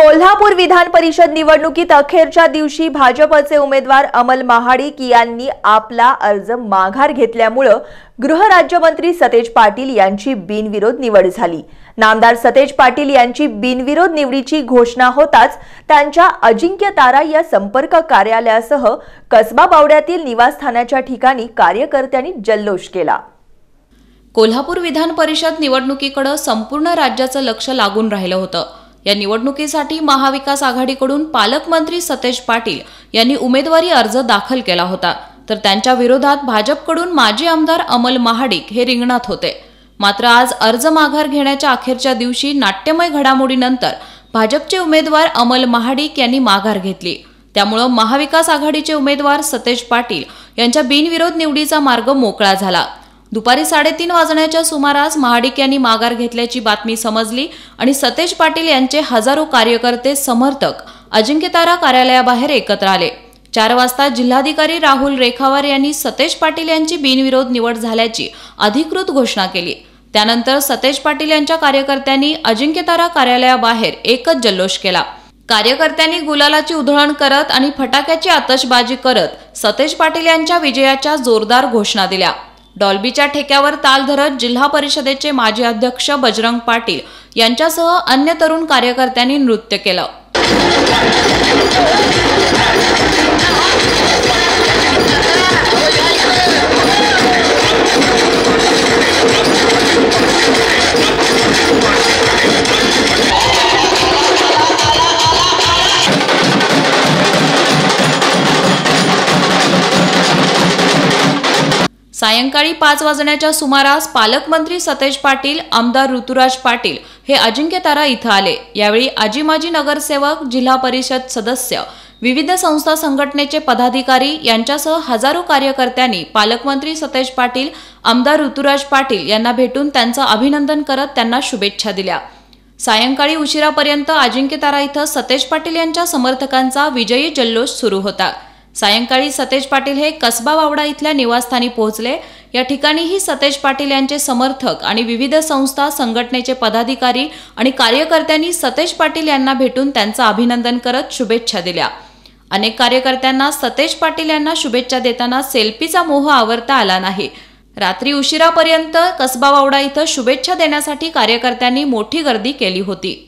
कोल्हापूर विधान परिषद निवडणुकीत अखेरच्या दिवशी भाजपचे उमेदवार अमल महाडिक यांनी आपला अर्ज माघार घेतल्यामुळं गृहराज्यमंत्री सतेज पाटील यांची बिनविरोध निवड झाली नामदार सतेज पाटील यांची बिनविरोध निवडीची घोषणा होताच त्यांच्या अजिंक्य तारा या संपर्क कार्यालयासह कसबा बावड्यातील निवासस्थानाच्या ठिकाणी कार्यकर्त्यांनी जल्लोष केला कोल्हापूर विधान परिषद निवडणुकीकडे संपूर्ण राज्याचं लक्ष लागून राहिलं होतं या निवडणुकीसाठी महाविकास आघाडीकडून पालकमंत्री सतेज पाटील यांनी उमेदवारी अर्ज दाखल केला होता तर त्यांच्या विरोधात भाजपकडून माजी आमदार अमल महाडिक हे रिंगणात होते मात्र आज अर्ज माघार घेण्याच्या अखेरच्या दिवशी नाट्यमय घडामोडीनंतर भाजपचे उमेदवार अमल महाडिक यांनी माघार घेतली त्यामुळं महाविकास आघाडीचे उमेदवार सतेज पाटील यांच्या बिनविरोध निवडीचा मार्ग मोकळा झाला दुपारी साडेतीन वाजण्याच्या सुमारास महाडिक यांनी माघार घेतल्याची बातमी समजली आणि सतेज पाटील यांचे हजारो कार्यकर्ते समर्थक अजिंक्यतारा कार्यालयाबाहेर एकत्र आले चार वाजता जिल्हाधिकारी राहुल रेखावार यांनी सतेज पाटील यांची बिनविरोध निवड झाल्याची अधिकृत घोषणा केली त्यानंतर सतेज पाटील यांच्या कार्यकर्त्यांनी अजिंक्यतारा कार्यालयाबाहेर एकच जल्लोष केला कार्यकर्त्यांनी गुलालाची उधळण करत आणि फटाक्याची आतषबाजी करत सतेज पाटील यांच्या विजयाच्या जोरदार घोषणा दिल्या डॉल्बीच्या ठेक्यावर ताल धरत जिल्हा परिषदेचे माजी अध्यक्ष बजरंग पाटील यांच्यासह अन्य तरुण कार्यकर्त्यांनी नृत्य केलं सायंकाळी पाच वाजण्याच्या सुमारास पालकमंत्री सतेज पाटील आमदार ऋतुराज पाटील हे अजिंक्यतारा इथं आले यावेळी आजी माजी नगरसेवक जिल्हा परिषद सदस्य विविध संस्था संघटनेचे पदाधिकारी यांच्यासह हजारो कार्यकर्त्यांनी पालकमंत्री सतेज पाटील आमदार ऋतुराज पाटील यांना भेटून त्यांचं अभिनंदन करत त्यांना शुभेच्छा दिल्या सायंकाळी उशिरापर्यंत अजिंक्यतारा इथं सतेज पाटील यांच्या समर्थकांचा विजयी जल्लोष सुरू होता सायंकाळी सतेज पाटील हे कसबा वावडा इथल्या निवासस्थानी पोहोचले या ठिकाणीही सतेज पाटील यांचे समर्थक आणि विविध संस्था संघटनेचे पदाधिकारी आणि कार्यकर्त्यांनी सतेज पाटील यांना भेटून त्यांचं अभिनंदन करत शुभेच्छा दिल्या अनेक कार्यकर्त्यांना सतेज पाटील यांना शुभेच्छा देताना सेल्फीचा मोह आवरता आला नाही रात्री उशिरापर्यंत कसबा वावडा इथं शुभेच्छा देण्यासाठी कार्यकर्त्यांनी मोठी गर्दी केली होती